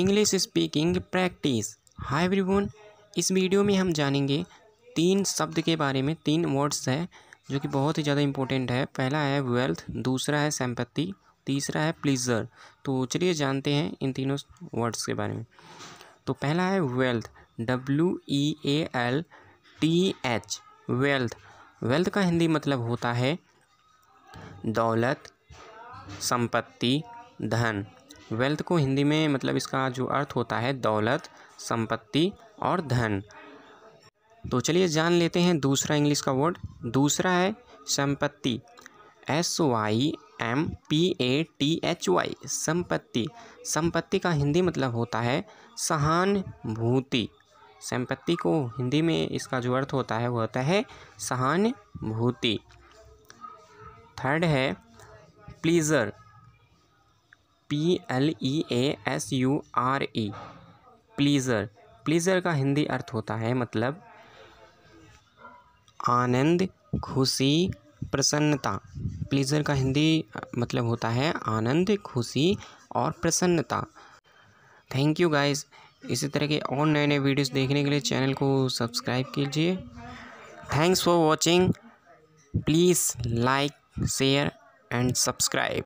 English speaking practice hi everyone इस video में हम जानेंगे तीन शब्द के बारे में तीन वर्ड्स हैं जो कि बहुत ही ज़्यादा इम्पोर्टेंट है पहला है वेल्थ दूसरा है संपत्ति तीसरा है प्लीजर तो चलिए जानते हैं इन तीनों वर्ड्स के बारे में तो पहला है wealth W E A L T H wealth wealth का हिंदी मतलब होता है दौलत संपत्ति धन वेल्थ को हिंदी में मतलब इसका जो अर्थ होता है दौलत संपत्ति और धन तो चलिए जान लेते हैं दूसरा इंग्लिश का वर्ड दूसरा है sympathy S Y M P A T H Y sympathy sympathy का हिंदी मतलब होता है सहानुभूति संपत्ति को हिंदी में इसका जो अर्थ होता है वह होता है सहानुभूति थर्ड है pleasure P L E A S U R E pleasure pleasure का हिंदी अर्थ होता है मतलब आनंद खुशी प्रसन्नता प्लीज़र का हिंदी मतलब होता है आनंद खुशी और प्रसन्नता थैंक यू गाइस इसी तरह के और नए नए वीडियोस देखने के लिए चैनल को सब्सक्राइब कीजिए thanks for watching please like share and subscribe